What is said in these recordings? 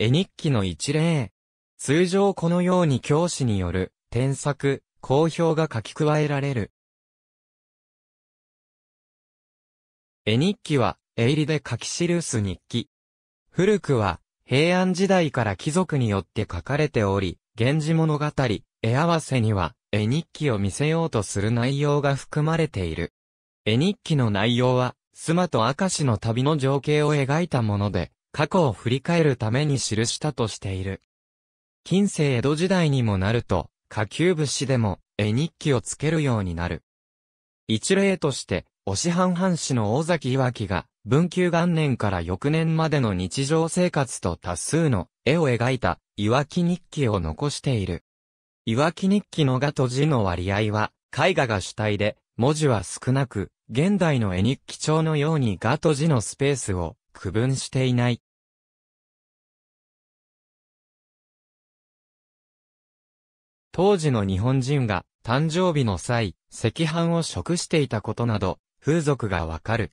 絵日記の一例。通常このように教師による、添削、公表が書き加えられる。絵日記は、絵入りで書き記す日記。古くは、平安時代から貴族によって書かれており、源氏物語、絵合わせには、絵日記を見せようとする内容が含まれている。絵日記の内容は、妻と明石の旅の情景を描いたもので、過去を振り返るために記したとしている。近世江戸時代にもなると、下級武士でも絵日記をつけるようになる。一例として、師半藩士の大崎岩木が、文久元年から翌年までの日常生活と多数の絵を描いた、岩木日記を残している。岩木日記の画と字の割合は、絵画が主体で、文字は少なく、現代の絵日記帳のように画と字のスペースを区分していない。当時の日本人が誕生日の際、赤飯を食していたことなど、風俗がわかる。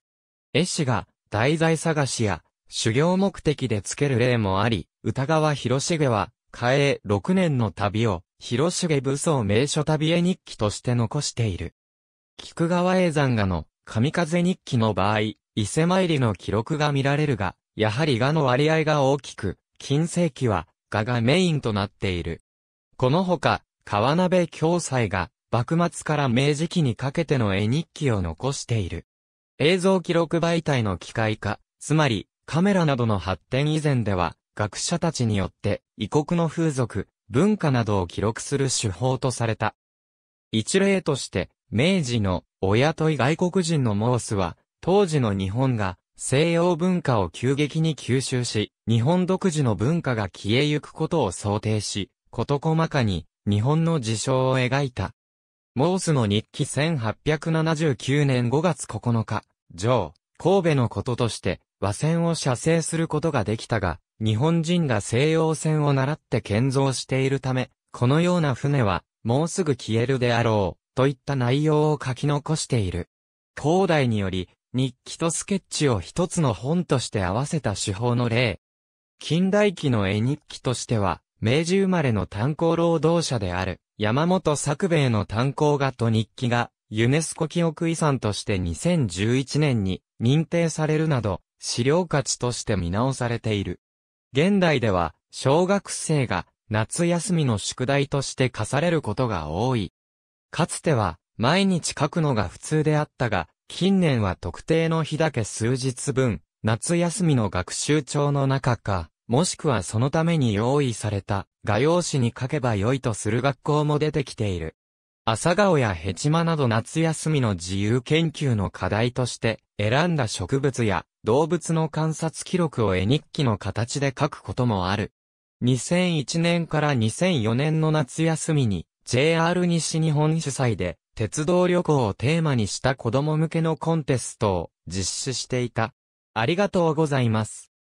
絵師が題材探しや修行目的でつける例もあり、歌川広重は、嘉永6年の旅を、広重武装名所旅絵日記として残している。菊川永山画の神風日記の場合、伊勢参りの記録が見られるが、やはり画の割合が大きく、近世紀は画がメインとなっている。このほか、川鍋教祭が、幕末から明治期にかけての絵日記を残している。映像記録媒体の機械化、つまり、カメラなどの発展以前では、学者たちによって、異国の風俗、文化などを記録する手法とされた。一例として、明治の、お雇い外国人のモースは、当時の日本が、西洋文化を急激に吸収し、日本独自の文化が消えゆくことを想定し、事細かに、日本の事象を描いた。モースの日記1879年5月9日、上、神戸のこととして、和船を射精することができたが、日本人が西洋船を習って建造しているため、このような船は、もうすぐ消えるであろう、といった内容を書き残している。広大により、日記とスケッチを一つの本として合わせた手法の例。近代期の絵日記としては、明治生まれの炭鉱労働者である、山本作兵衛の炭鉱画と日記が、ユネスコ記憶遺産として2011年に認定されるなど、資料価値として見直されている。現代では、小学生が夏休みの宿題として課されることが多い。かつては、毎日書くのが普通であったが、近年は特定の日だけ数日分、夏休みの学習帳の中か、もしくはそのために用意された画用紙に書けば良いとする学校も出てきている。朝顔やヘチマなど夏休みの自由研究の課題として選んだ植物や動物の観察記録を絵日記の形で書くこともある。2001年から2004年の夏休みに JR 西日本主催で鉄道旅行をテーマにした子供向けのコンテストを実施していた。ありがとうございます。